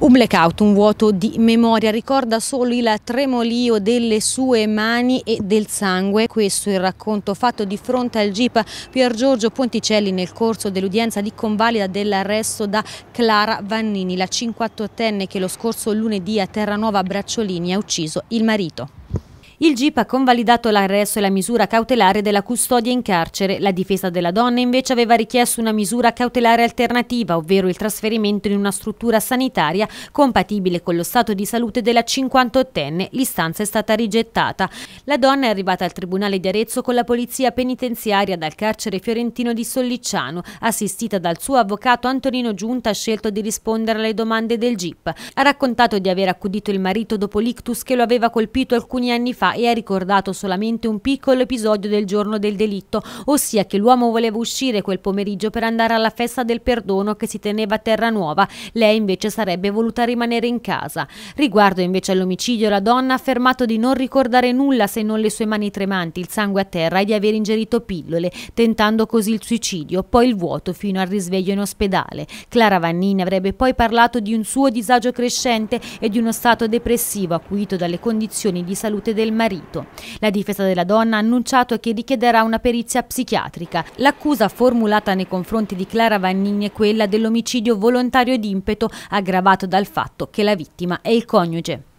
Un blackout, un vuoto di memoria, ricorda solo il tremolio delle sue mani e del sangue. Questo è il racconto fatto di fronte al GIP Pier Giorgio Ponticelli nel corso dell'udienza di convalida dell'arresto da Clara Vannini, la 58enne che lo scorso lunedì a Terranuova Bracciolini ha ucciso il marito. Il GIP ha convalidato l'arresto e la misura cautelare della custodia in carcere. La difesa della donna invece aveva richiesto una misura cautelare alternativa, ovvero il trasferimento in una struttura sanitaria compatibile con lo stato di salute della 58enne. L'istanza è stata rigettata. La donna è arrivata al Tribunale di Arezzo con la polizia penitenziaria dal carcere fiorentino di Sollicciano, assistita dal suo avvocato Antonino Giunta, scelto di rispondere alle domande del GIP. Ha raccontato di aver accudito il marito dopo l'ictus che lo aveva colpito alcuni anni fa fa e ha ricordato solamente un piccolo episodio del giorno del delitto, ossia che l'uomo voleva uscire quel pomeriggio per andare alla festa del perdono che si teneva a Terranuova, lei invece sarebbe voluta rimanere in casa. Riguardo invece all'omicidio, la donna ha affermato di non ricordare nulla se non le sue mani tremanti, il sangue a terra e di aver ingerito pillole, tentando così il suicidio, poi il vuoto fino al risveglio in ospedale. Clara Vannini avrebbe poi parlato di un suo disagio crescente e di uno stato depressivo acuito dalle condizioni di salute del marito marito. La difesa della donna ha annunciato che richiederà una perizia psichiatrica. L'accusa formulata nei confronti di Clara Vannini è quella dell'omicidio volontario d'impeto aggravato dal fatto che la vittima è il coniuge.